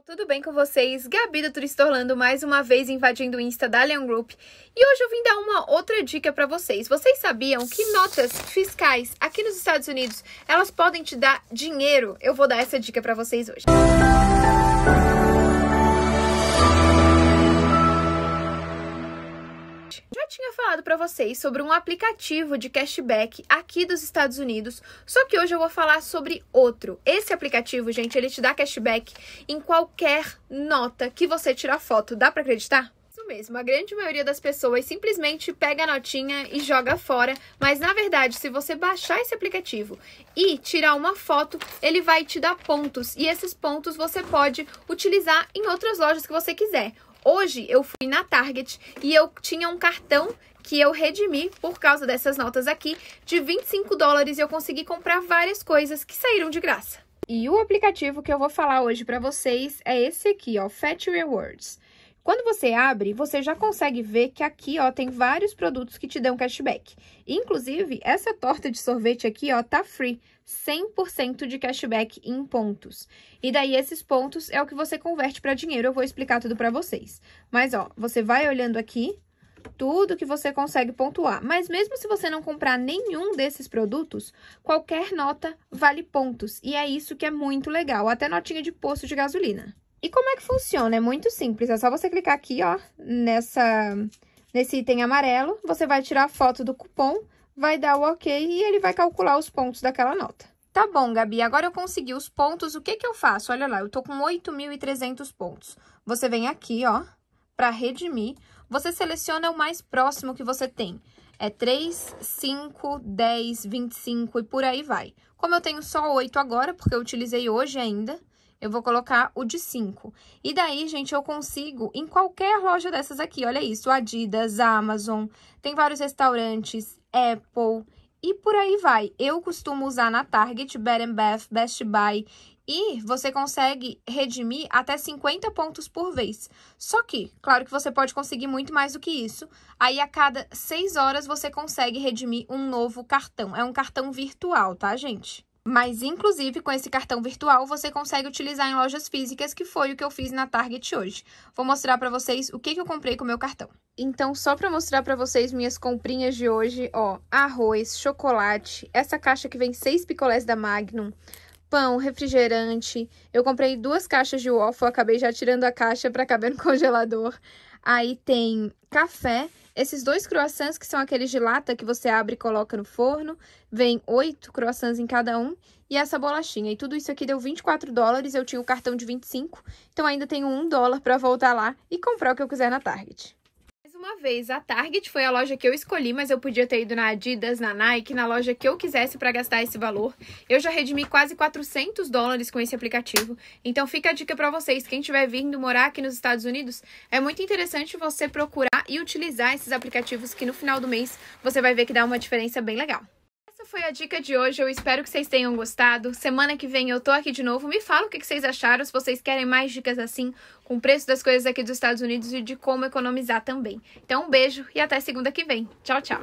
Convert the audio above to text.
pessoal, tudo bem com vocês? Gabi do Turista Orlando mais uma vez invadindo o Insta da Leon Group e hoje eu vim dar uma outra dica para vocês. Vocês sabiam que notas fiscais aqui nos Estados Unidos elas podem te dar dinheiro? Eu vou dar essa dica para vocês hoje. Música falado para vocês sobre um aplicativo de cashback aqui dos Estados Unidos, só que hoje eu vou falar sobre outro. Esse aplicativo, gente, ele te dá cashback em qualquer nota que você tirar foto. Dá para acreditar? Isso mesmo, a grande maioria das pessoas simplesmente pega a notinha e joga fora, mas na verdade, se você baixar esse aplicativo e tirar uma foto, ele vai te dar pontos e esses pontos você pode utilizar em outras lojas que você quiser. Hoje eu fui na Target e eu tinha um cartão que eu redimi por causa dessas notas aqui de 25 dólares e eu consegui comprar várias coisas que saíram de graça. E o aplicativo que eu vou falar hoje para vocês é esse aqui, ó, Fat Rewards. Quando você abre, você já consegue ver que aqui, ó, tem vários produtos que te dão cashback. Inclusive, essa torta de sorvete aqui, ó, tá free, 100% de cashback em pontos. E daí esses pontos é o que você converte para dinheiro, eu vou explicar tudo para vocês. Mas ó, você vai olhando aqui tudo que você consegue pontuar. Mas mesmo se você não comprar nenhum desses produtos, qualquer nota vale pontos. E é isso que é muito legal, até notinha de posto de gasolina. E como é que funciona? É muito simples, é só você clicar aqui, ó, nessa, nesse item amarelo, você vai tirar a foto do cupom, vai dar o ok e ele vai calcular os pontos daquela nota. Tá bom, Gabi, agora eu consegui os pontos, o que que eu faço? Olha lá, eu tô com 8.300 pontos. Você vem aqui, ó, para redimir, você seleciona o mais próximo que você tem. É 3, 5, 10, 25 e por aí vai. Como eu tenho só 8 agora, porque eu utilizei hoje ainda, eu vou colocar o de 5. E daí, gente, eu consigo em qualquer loja dessas aqui, olha isso, Adidas, Amazon, tem vários restaurantes, Apple e por aí vai. Eu costumo usar na Target, Bed and Bath, Best Buy e você consegue redimir até 50 pontos por vez. Só que, claro que você pode conseguir muito mais do que isso. Aí a cada 6 horas você consegue redimir um novo cartão. É um cartão virtual, tá, gente? Mas, inclusive, com esse cartão virtual, você consegue utilizar em lojas físicas, que foi o que eu fiz na Target hoje. Vou mostrar para vocês o que, que eu comprei com o meu cartão. Então, só para mostrar para vocês minhas comprinhas de hoje, ó, arroz, chocolate, essa caixa que vem seis picolés da Magnum, pão, refrigerante. Eu comprei duas caixas de waffle, acabei já tirando a caixa para caber no congelador. Aí tem café, esses dois croissants que são aqueles de lata que você abre e coloca no forno, vem oito croissants em cada um e essa bolachinha. E tudo isso aqui deu 24 dólares, eu tinha o cartão de 25, então ainda tenho um dólar para voltar lá e comprar o que eu quiser na Target uma vez, a Target foi a loja que eu escolhi, mas eu podia ter ido na Adidas, na Nike, na loja que eu quisesse para gastar esse valor. Eu já redimi quase 400 dólares com esse aplicativo. Então fica a dica para vocês, quem estiver vindo morar aqui nos Estados Unidos, é muito interessante você procurar e utilizar esses aplicativos que no final do mês você vai ver que dá uma diferença bem legal. Essa foi a dica de hoje. Eu espero que vocês tenham gostado. Semana que vem eu tô aqui de novo. Me fala o que vocês acharam, se vocês querem mais dicas assim, com o preço das coisas aqui dos Estados Unidos e de como economizar também. Então, um beijo e até segunda que vem. Tchau, tchau.